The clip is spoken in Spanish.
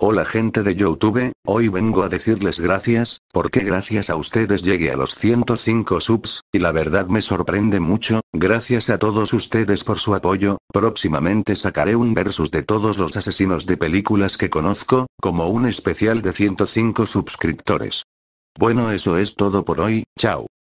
Hola gente de Youtube, hoy vengo a decirles gracias, porque gracias a ustedes llegué a los 105 subs, y la verdad me sorprende mucho, gracias a todos ustedes por su apoyo, próximamente sacaré un versus de todos los asesinos de películas que conozco, como un especial de 105 suscriptores. Bueno eso es todo por hoy, chao.